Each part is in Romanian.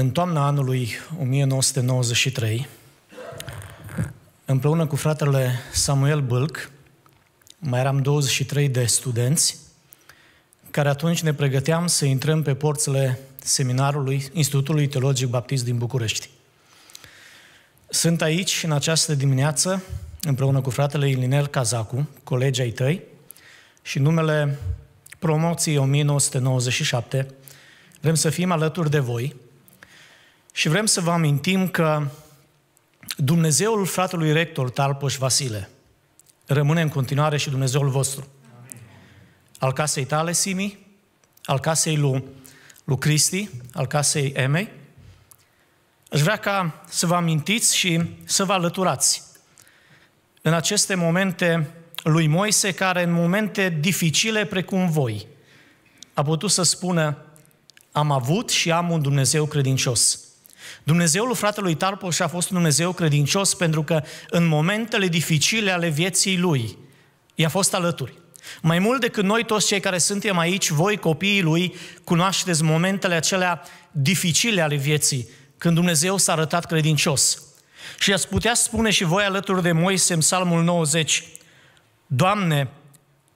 În toamna anului 1993, împreună cu fratele Samuel Bâlc, mai eram 23 de studenți, care atunci ne pregăteam să intrăm pe porțile seminarului Institutului Teologic Baptist din București. Sunt aici în această dimineață împreună cu fratele Ilinel Cazacu, colegii ai tăi, și numele promoției 1997, vrem să fim alături de voi și vrem să vă amintim că Dumnezeul fratelui rector Talpoș Vasile rămâne în continuare și Dumnezeul vostru. Amin. Al casei tale, Simi, al casei lui, lui Cristi, al casei Emei. Aș vrea ca să vă amintiți și să vă alăturați în aceste momente lui Moise, care în momente dificile precum voi, a putut să spună, am avut și am un Dumnezeu credincios. Dumnezeul fratelui Tarpoș a fost un Dumnezeu credincios pentru că în momentele dificile ale vieții lui i-a fost alături. Mai mult decât noi toți cei care suntem aici, voi copiii lui, cunoașteți momentele acelea dificile ale vieții, când Dumnezeu s-a arătat credincios. Și ați putea spune și voi alături de Moise în Psalmul 90, Doamne,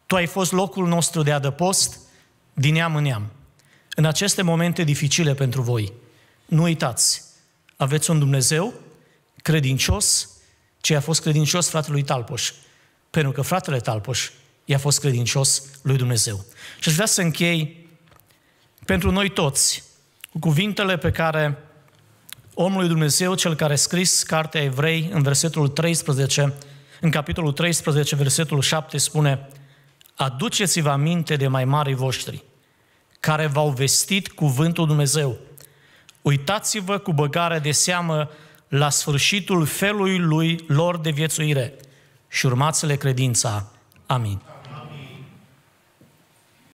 Tu ai fost locul nostru de adăpost din neam în neam. În aceste momente dificile pentru voi, nu uitați, aveți un Dumnezeu credincios, ce a fost credincios fratelui Talpoș. Pentru că fratele Talpoș i-a fost credincios lui Dumnezeu. Și aș vrea să închei pentru noi toți cu cuvintele pe care omul lui Dumnezeu, cel care a scris cartea Evrei în versetul 13, în capitolul 13, versetul 7 spune Aduceți-vă aminte de mai mari voștri, care v-au vestit cuvântul Dumnezeu Uitați-vă cu băgare de seamă la sfârșitul felului lui lor de viețuire și urmați-le credința. Amin.